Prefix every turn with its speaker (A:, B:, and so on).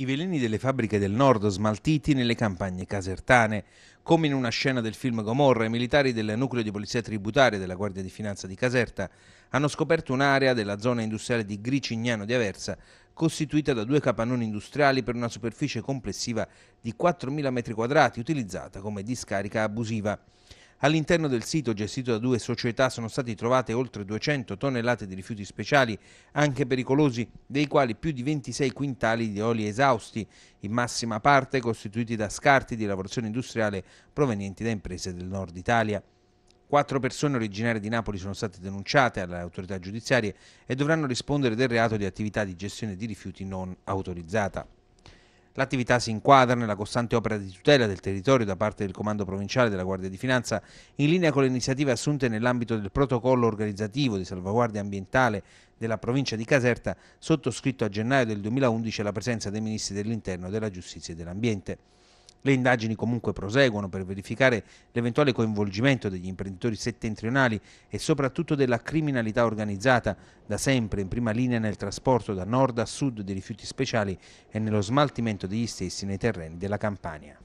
A: i veleni delle fabbriche del nord smaltiti nelle campagne casertane. Come in una scena del film Gomorra, i militari del nucleo di polizia tributaria della Guardia di Finanza di Caserta hanno scoperto un'area della zona industriale di Gricignano di Aversa costituita da due capannoni industriali per una superficie complessiva di 4.000 m2 utilizzata come discarica abusiva. All'interno del sito gestito da due società sono state trovate oltre 200 tonnellate di rifiuti speciali, anche pericolosi, dei quali più di 26 quintali di oli esausti, in massima parte costituiti da scarti di lavorazione industriale provenienti da imprese del nord Italia. Quattro persone originarie di Napoli sono state denunciate alle autorità giudiziarie e dovranno rispondere del reato di attività di gestione di rifiuti non autorizzata. L'attività si inquadra nella costante opera di tutela del territorio da parte del Comando Provinciale della Guardia di Finanza, in linea con le iniziative assunte nell'ambito del protocollo organizzativo di salvaguardia ambientale della provincia di Caserta, sottoscritto a gennaio del 2011 alla presenza dei ministri dell'Interno, della Giustizia e dell'Ambiente. Le indagini comunque proseguono per verificare l'eventuale coinvolgimento degli imprenditori settentrionali e soprattutto della criminalità organizzata, da sempre in prima linea nel trasporto da nord a sud dei rifiuti speciali e nello smaltimento degli stessi nei terreni della Campania.